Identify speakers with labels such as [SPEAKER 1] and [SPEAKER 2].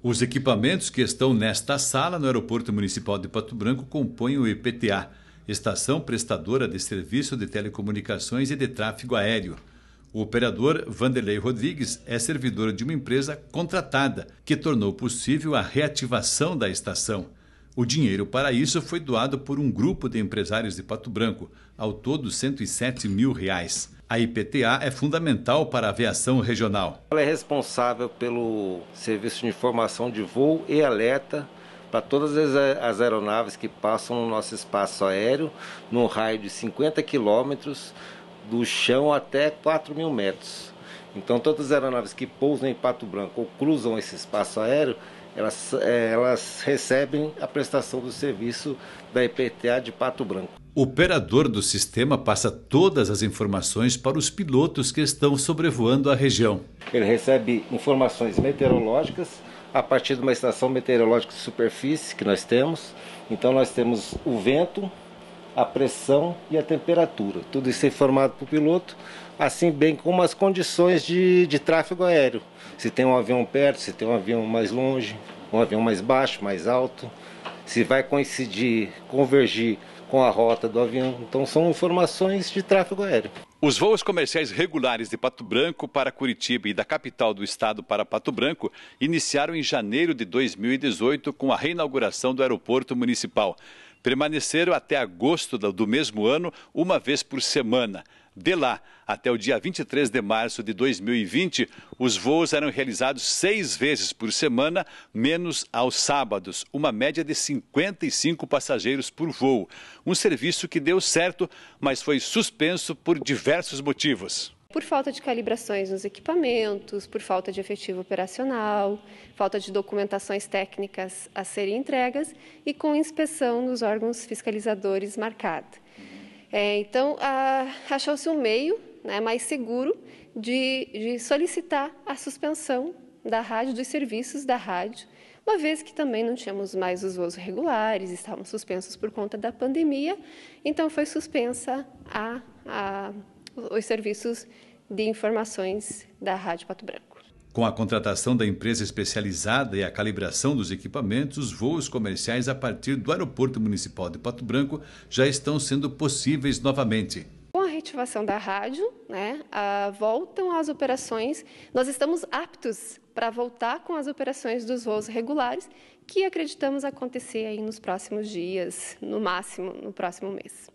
[SPEAKER 1] Os equipamentos que estão nesta sala no Aeroporto Municipal de Pato Branco compõem o IPTA, Estação Prestadora de Serviço de Telecomunicações e de Tráfego Aéreo. O operador Vanderlei Rodrigues é servidor de uma empresa contratada, que tornou possível a reativação da estação. O dinheiro para isso foi doado por um grupo de empresários de Pato Branco, ao todo 107 mil reais. A IPTA é fundamental para a aviação regional.
[SPEAKER 2] Ela é responsável pelo serviço de informação de voo e alerta para todas as aeronaves que passam no nosso espaço aéreo, no raio de 50 quilômetros, do chão até 4 mil metros. Então, todas as aeronaves que pousam em Pato Branco ou cruzam esse espaço aéreo, elas, é, elas recebem a prestação do serviço da IPTA de Pato Branco.
[SPEAKER 1] O operador do sistema passa todas as informações para os pilotos que estão sobrevoando a região.
[SPEAKER 2] Ele recebe informações meteorológicas a partir de uma estação meteorológica de superfície que nós temos. Então nós temos o vento, a pressão e a temperatura. Tudo isso é informado para o piloto, assim bem como as condições de, de tráfego aéreo. Se tem um avião perto, se tem um avião mais longe, um avião mais baixo, mais alto, se vai coincidir, convergir com a rota do avião. Então são informações de tráfego aéreo.
[SPEAKER 1] Os voos comerciais regulares de Pato Branco para Curitiba e da capital do estado para Pato Branco iniciaram em janeiro de 2018 com a reinauguração do aeroporto municipal permaneceram até agosto do mesmo ano, uma vez por semana. De lá até o dia 23 de março de 2020, os voos eram realizados seis vezes por semana, menos aos sábados, uma média de 55 passageiros por voo. Um serviço que deu certo, mas foi suspenso por diversos motivos
[SPEAKER 3] por falta de calibrações nos equipamentos, por falta de efetivo operacional, falta de documentações técnicas a serem entregas e com inspeção nos órgãos fiscalizadores marcada. É, então, achou-se um meio né, mais seguro de, de solicitar a suspensão da rádio, dos serviços da rádio, uma vez que também não tínhamos mais os voos regulares, estavam suspensos por conta da pandemia, então foi suspensa a, a os serviços de informações da Rádio Pato Branco.
[SPEAKER 1] Com a contratação da empresa especializada e a calibração dos equipamentos, os voos comerciais a partir do Aeroporto Municipal de Pato Branco já estão sendo possíveis novamente.
[SPEAKER 3] Com a reativação da rádio, né, a, voltam as operações. Nós estamos aptos para voltar com as operações dos voos regulares, que acreditamos acontecer aí nos próximos dias, no máximo no próximo mês.